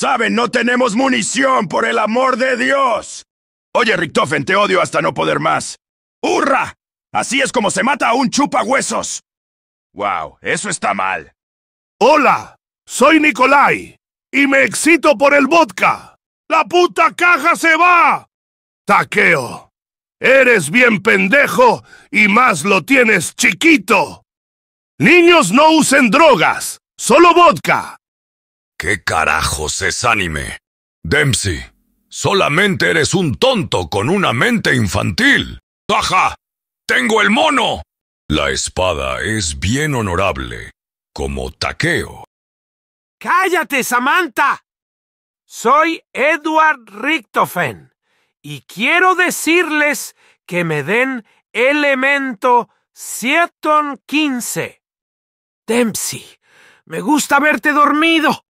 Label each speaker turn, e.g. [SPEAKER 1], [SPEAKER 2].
[SPEAKER 1] Saben, no tenemos munición, por el amor de Dios. Oye, Richtofen, te odio hasta no poder más. ¡Hurra! Así es como se mata a un chupahuesos. Wow, eso está mal. Hola,
[SPEAKER 2] soy Nikolai y me excito por el vodka. ¡La puta caja se va! Taqueo, eres bien pendejo y más lo tienes chiquito. Niños no usen drogas, solo
[SPEAKER 3] vodka. ¿Qué carajos es anime? Dempsey, solamente eres un tonto con una mente infantil. ¡Taja! ¡Tengo el mono! La espada es bien honorable, como taqueo.
[SPEAKER 4] ¡Cállate, Samantha! Soy Edward Richtofen y quiero decirles que me den elemento 715. Dempsey, me gusta verte dormido.